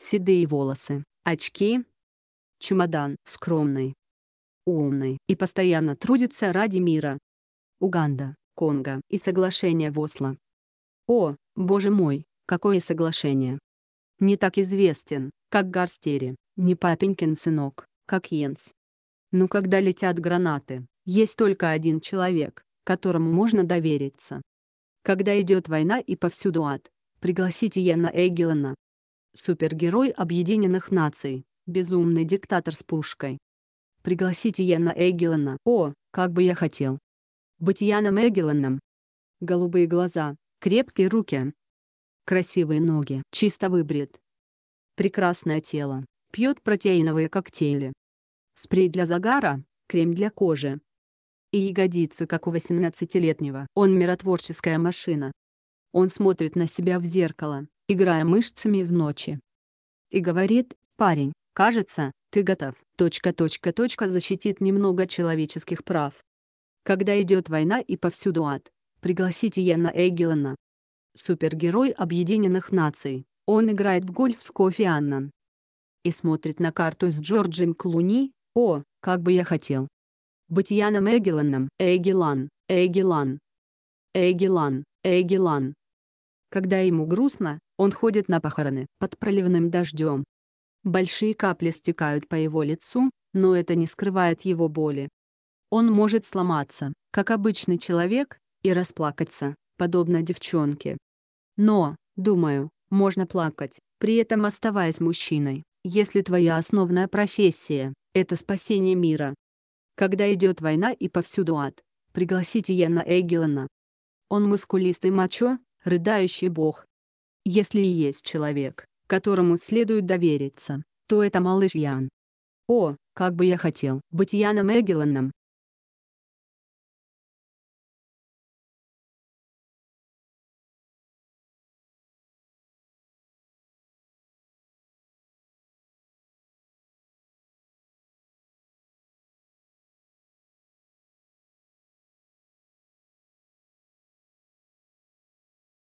седые волосы, очки, чемодан, скромный, умный и постоянно трудится ради мира. Уганда, Конго и соглашение в Осло. О, боже мой, какое соглашение! Не так известен, как Гарстери, не папенькин сынок, как Йенс. Но когда летят гранаты, есть только один человек, которому можно довериться. Когда идет война и повсюду ад, пригласите Йена Эгелана, супергерой Объединенных Наций, безумный диктатор с пушкой. Пригласите Яна Эгелана. О, как бы я хотел. Быть Яном Эгеланом. Голубые глаза, крепкие руки. Красивые ноги, чисто выбрит. Прекрасное тело, пьет протеиновые коктейли. Спрей для загара, крем для кожи. И ягодицы, как у 18-летнего. Он миротворческая машина. Он смотрит на себя в зеркало, играя мышцами в ночи. И говорит, парень, кажется, ты готов, точка точка точка защитит немного человеческих прав. Когда идет война и повсюду ад, пригласите Яна Эгелана. Супергерой Объединенных Наций, он играет в гольф с Кофи Аннан. И смотрит на карту с Джорджем Клуни, о, как бы я хотел. Быть Яном Эгеланом, Эгелан, Эгелан. Эгелан, Эгелан. Когда ему грустно, он ходит на похороны под проливным дождем. Большие капли стекают по его лицу, но это не скрывает его боли. Он может сломаться, как обычный человек, и расплакаться, подобно девчонке. Но, думаю, можно плакать, при этом оставаясь мужчиной, если твоя основная профессия – это спасение мира. Когда идет война и повсюду ад, пригласите Яна Эгелана. Он мускулистый мачо, рыдающий бог. Если и есть человек, которому следует довериться, то это малыш Ян. О, как бы я хотел быть Яном Эгеланом,